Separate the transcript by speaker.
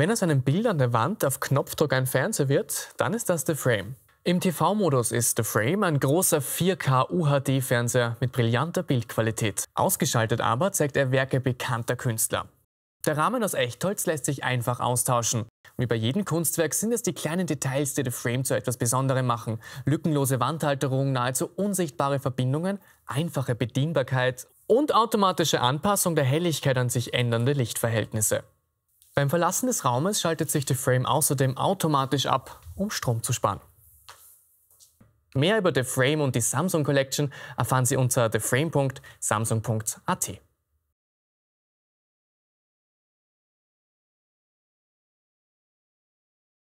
Speaker 1: Wenn aus einem Bild an der Wand auf Knopfdruck ein Fernseher wird, dann ist das The Frame. Im TV-Modus ist The Frame ein großer 4K UHD-Fernseher mit brillanter Bildqualität. Ausgeschaltet aber zeigt er Werke bekannter Künstler. Der Rahmen aus Echtholz lässt sich einfach austauschen. Wie bei jedem Kunstwerk sind es die kleinen Details, die The Frame zu etwas Besonderem machen. Lückenlose Wandhalterungen, nahezu unsichtbare Verbindungen, einfache Bedienbarkeit und automatische Anpassung der Helligkeit an sich ändernde Lichtverhältnisse. Beim Verlassen des Raumes schaltet sich der Frame außerdem automatisch ab, um Strom zu sparen. Mehr über The Frame und die Samsung Collection erfahren Sie unter theframe.samsung.at.